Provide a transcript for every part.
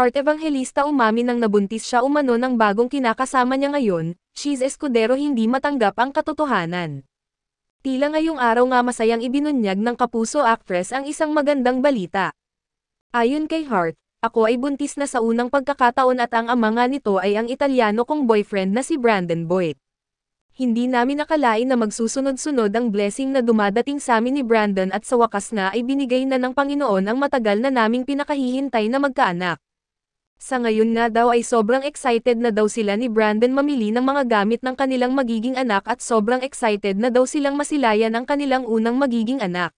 Heart Evangelista umamin nang nabuntis siya umano ng bagong kinakasama niya ngayon, she's Escudero hindi matanggap ang katotohanan. Tila ngayong araw nga masayang ibinunyag ng kapuso actress ang isang magandang balita. Ayon kay Heart, ako ay buntis na sa unang pagkakataon at ang ama nga nito ay ang Italiano kong boyfriend na si Brandon Boyd. Hindi namin nakalain na magsusunod-sunod ang blessing na dumadating sa amin ni Brandon at sa wakas na ay binigay na ng Panginoon ang matagal na naming pinakahihintay na magkaanak. Sa ngayon nga daw ay sobrang excited na daw sila ni Brandon mamili ng mga gamit ng kanilang magiging anak at sobrang excited na daw silang masilayan ang kanilang unang magiging anak.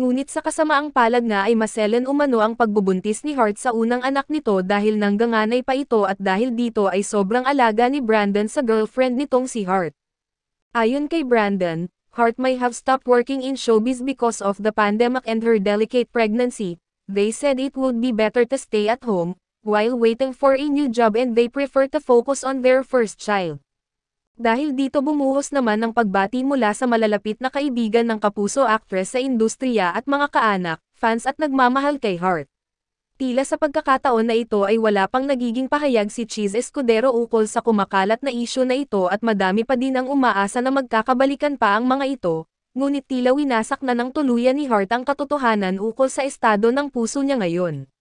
Ngunit sa kasamaang palad nga ay maselen umano ang pagbubuntis ni Hart sa unang anak nito dahil nangganganay pa ito at dahil dito ay sobrang alaga ni Brandon sa girlfriend nitong si Hart. Ayon kay Brandon, Hart may have stopped working in showbiz because of the pandemic and her delicate pregnancy. They said it would be better to stay at home, while waiting for a new job and they prefer to focus on their first child. Dahil dito bumuhos naman ang pagbati mula sa malalapit na kaibigan ng kapuso actress sa industriya at mga kaanak, fans at nagmamahal kay Hart. Tila sa pagkakataon na ito ay wala pang nagiging pahayag si Cheese Escudero ukol sa kumakalat na isyo na ito at madami pa din ang umaasa na magkakabalikan pa ang mga ito, ngunit tila winasak na ng tuluyan ni Hart ang katotohanan ukol sa estado ng puso niya ngayon.